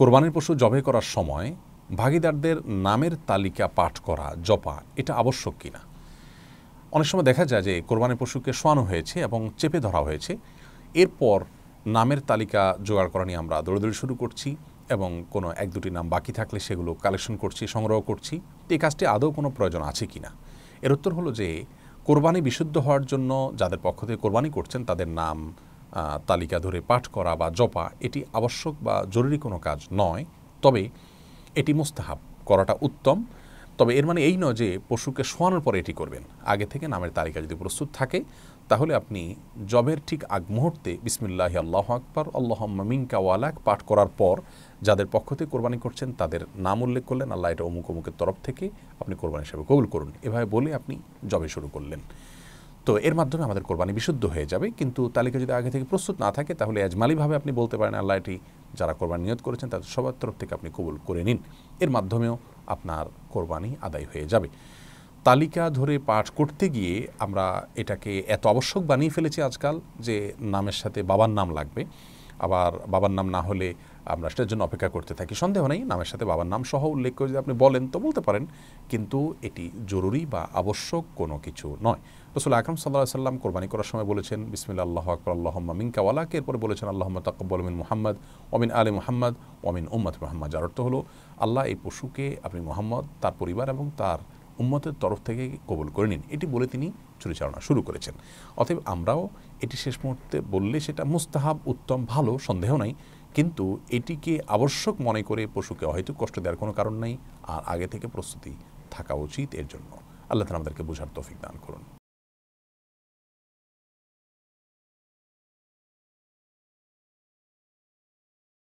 কোরবানির পশু জবে করার সময় ভাগিদারদের নামের তালিকা পাঠ করা জপা এটা আবশ্যক কিনা অনেক সময় দেখা যায় যে কোরবানির পশুকে শোয়ানো হয়েছে এবং চেপে ধরা হয়েছে এরপর নামের তালিকা জোগাড় করা নিয়ে আমরা দৌড়দৌড়ি শুরু করছি এবং কোনো এক দুটি নাম বাকি থাকলে সেগুলো কালেকশন করছি সংগ্রহ করছি তো এই কাজটি আদৌ কোনো প্রয়োজন আছে কি না এর উত্তর হলো যে কোরবানি বিশুদ্ধ হওয়ার জন্য যাদের পক্ষ থেকে কোরবানি করছেন তাদের নাম তালিকা ধরে পাঠ করা বা জপা এটি আবশ্যক বা জরুরি কোনো কাজ নয় তবে এটি মুস্তাহাব করাটা উত্তম তবে এর মানে এই নয় যে পশুকে শোয়ানোর পরে এটি করবেন আগে থেকে নামের তালিকা যদি প্রস্তুত থাকে তাহলে আপনি জবের ঠিক আগ মুহূর্তে বিসমিল্লাহ আল্লাহ আকবর আল্লাহ মিঙ্কা ওয়ালাক পাঠ করার পর যাদের পক্ষ থেকে কোরবানি করছেন তাদের নাম উল্লেখ করলেন আল্লাহ এটা অমুক অমুকের তরফ থেকে আপনি কোরবানি হিসাবে কবুল করুন এভাবে বলে আপনি জবে শুরু করলেন তো এর মাধ্যমে আমাদের কোরবানি বিশুদ্ধ হয়ে যাবে কিন্তু তালিকা যদি আগে থেকে প্রস্তুত না থাকে তাহলে এজমালিভাবে আপনি বলতে পারেন আল্লাহ এটি যারা কোরবানি নিয়োগ করেছেন তাদের সবার তরফ থেকে আপনি কবুল করে নিন এর মাধ্যমেও আপনার কোরবানি আদায় হয়ে যাবে তালিকা ধরে পাঠ করতে গিয়ে আমরা এটাকে এত আবশ্যক বানিয়ে ফেলেছি আজকাল যে নামের সাথে বাবার নাম লাগবে আবার বাবার নাম না হলে আমরা সেটার জন্য অপেক্ষা করতে থাকি সন্দেহ নেই নামের সাথে বাবার নাম সহ উল্লেখ করে যদি আপনি বলেন তো বলতে পারেন কিন্তু এটি জরুরি বা আবশ্যক কোনো কিছু নয় রসুল আকরম সাল্লাহ সাল্লাম কোরবানি করার সময় বলেছেন বিসমিল্লা আল্লাহ আকবর আল্লাহম্মা মিঙ্কা ওয়ালাকে এরপরে বলেছেন আল্লাহ তাকব্বল মিন মোহাম্মদ অমিন আলী মোহাম্মদ অমিন উম্মদ মোহাম্মদ যার অর্থ হলো আল্লাহ এই পশুকে আপনি মোহাম্মদ তার পরিবার এবং তার উম্মতের তরফ থেকে কবল করে নিন এটি বলে তিনি চুরিচালনা শুরু করেছেন অতএব আমরাও এটি শেষ মুহূর্তে বললে সেটা মুস্তাহাব উত্তম ভালো সন্দেহ নাই কিন্তু এটিকে আবশ্যক মনে করে পশুকে হয়তো কষ্ট দেওয়ার কোনো কারণ নাই আর আগে থেকে প্রস্তুতি থাকা উচিত এর জন্য আল্লাহ তালা আমাদেরকে বোঝার তৌফিক দান করুন